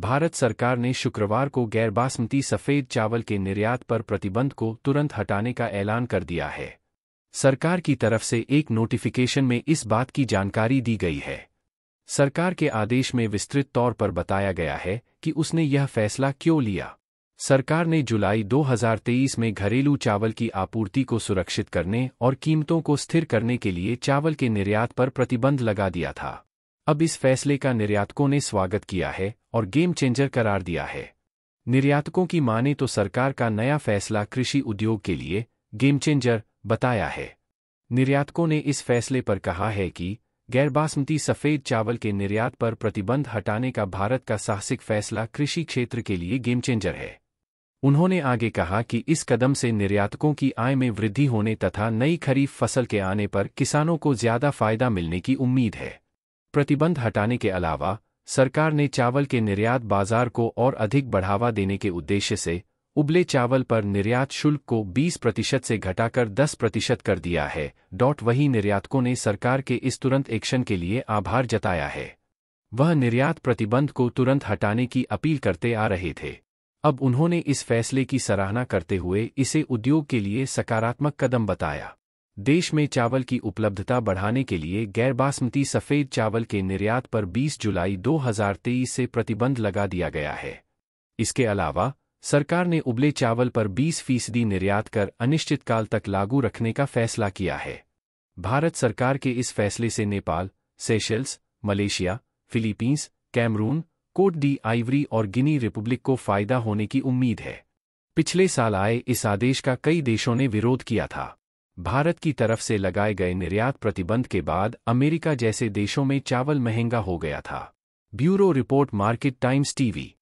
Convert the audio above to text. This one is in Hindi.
भारत सरकार ने शुक्रवार को गैर बासमती सफ़ेद चावल के निर्यात पर प्रतिबंध को तुरंत हटाने का ऐलान कर दिया है सरकार की तरफ से एक नोटिफिकेशन में इस बात की जानकारी दी गई है सरकार के आदेश में विस्तृत तौर पर बताया गया है कि उसने यह फैसला क्यों लिया सरकार ने जुलाई 2023 में घरेलू चावल की आपूर्ति को सुरक्षित करने और कीमतों को स्थिर करने के लिए चावल के निर्यात पर प्रतिबंध लगा दिया था अब इस फैसले का निर्यातकों ने स्वागत किया है और गेम चेंजर करार दिया है निर्यातकों की माने तो सरकार का नया फैसला कृषि उद्योग के लिए गेम चेंजर बताया है निर्यातकों ने इस फैसले पर कहा है कि गैरबासमती सफ़ेद चावल के निर्यात पर प्रतिबंध हटाने का भारत का साहसिक फैसला कृषि क्षेत्र के लिए गेम चेंजर है उन्होंने आगे कहा कि इस कदम से निर्यातकों की आय में वृद्धि होने तथा नई खरीफ फसल के आने पर किसानों को ज्यादा फायदा मिलने की उम्मीद है प्रतिबंध हटाने के अलावा सरकार ने चावल के निर्यात बाजार को और अधिक बढ़ावा देने के उद्देश्य से उबले चावल पर निर्यात शुल्क को 20 प्रतिशत से घटाकर 10 प्रतिशत कर दिया है डॉट वही निर्यातकों ने सरकार के इस तुरंत एक्शन के लिए आभार जताया है वह निर्यात प्रतिबंध को तुरंत हटाने की अपील करते आ रहे थे अब उन्होंने इस फैसले की सराहना करते हुए इसे उद्योग के लिए सकारात्मक कदम बताया देश में चावल की उपलब्धता बढ़ाने के लिए गैर बासमती सफ़ेद चावल के निर्यात पर 20 जुलाई 2023 से प्रतिबंध लगा दिया गया है इसके अलावा सरकार ने उबले चावल पर 20 फीसदी निर्यात कर अनिश्चितकाल तक लागू रखने का फैसला किया है भारत सरकार के इस फैसले से Nepal Seychelles Malaysia Philippines Cameroon Cote d'Ivoire और गिनी रिपब्लिक को फ़ायदा होने की उम्मीद है पिछले साल आए इस आदेश का कई देशों ने विरोध किया था भारत की तरफ से लगाए गए निर्यात प्रतिबंध के बाद अमेरिका जैसे देशों में चावल महंगा हो गया था bureau report Market Times TV